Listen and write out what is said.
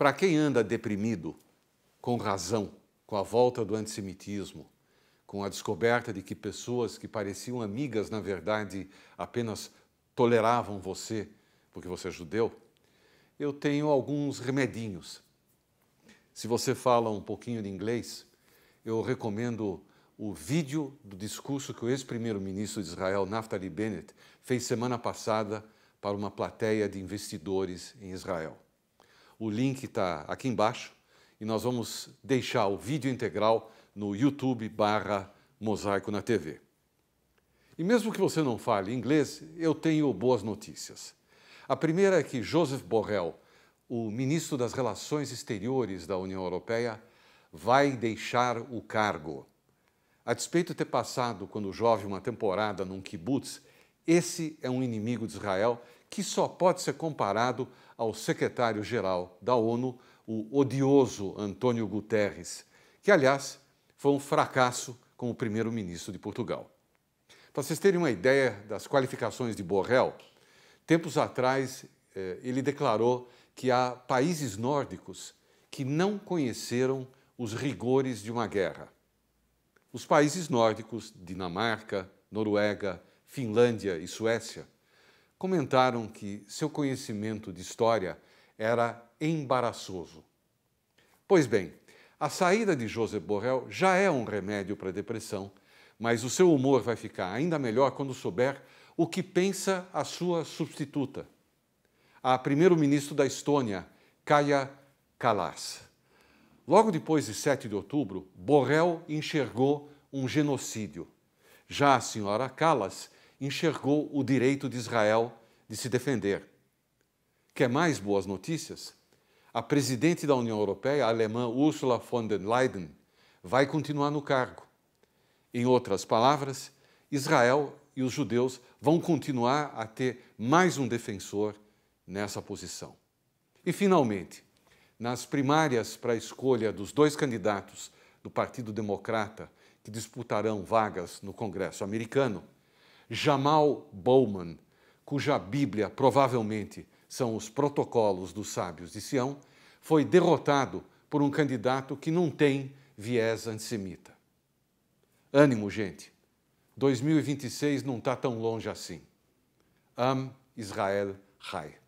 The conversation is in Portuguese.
Para quem anda deprimido, com razão, com a volta do antissemitismo, com a descoberta de que pessoas que pareciam amigas, na verdade, apenas toleravam você porque você é judeu, eu tenho alguns remedinhos. Se você fala um pouquinho de inglês, eu recomendo o vídeo do discurso que o ex-primeiro-ministro de Israel, Naftali Bennett, fez semana passada para uma plateia de investidores em Israel. O link está aqui embaixo e nós vamos deixar o vídeo integral no YouTube barra Mosaico na TV. E mesmo que você não fale inglês, eu tenho boas notícias. A primeira é que Joseph Borrell, o ministro das Relações Exteriores da União Europeia, vai deixar o cargo. A despeito de ter passado, quando jovem, uma temporada num kibutz esse é um inimigo de Israel que só pode ser comparado ao secretário-geral da ONU, o odioso Antônio Guterres, que, aliás, foi um fracasso como primeiro-ministro de Portugal. Para vocês terem uma ideia das qualificações de Borrell, tempos atrás eh, ele declarou que há países nórdicos que não conheceram os rigores de uma guerra. Os países nórdicos, Dinamarca, Noruega, Finlândia e Suécia, comentaram que seu conhecimento de história era embaraçoso. Pois bem, a saída de José Borrell já é um remédio para a depressão, mas o seu humor vai ficar ainda melhor quando souber o que pensa a sua substituta, a primeiro-ministro da Estônia, Kaja Kallas. Logo depois de 7 de outubro, Borrell enxergou um genocídio. Já a senhora Kallas enxergou o direito de Israel de se defender. Quer mais boas notícias? A presidente da União Europeia, a alemã Ursula von der Leyen, vai continuar no cargo. Em outras palavras, Israel e os judeus vão continuar a ter mais um defensor nessa posição. E, finalmente, nas primárias para a escolha dos dois candidatos do Partido Democrata que disputarão vagas no Congresso americano, Jamal Bowman, cuja Bíblia provavelmente são os protocolos dos sábios de Sião, foi derrotado por um candidato que não tem viés antissemita. Ânimo, gente. 2026 não está tão longe assim. Am Israel Chai.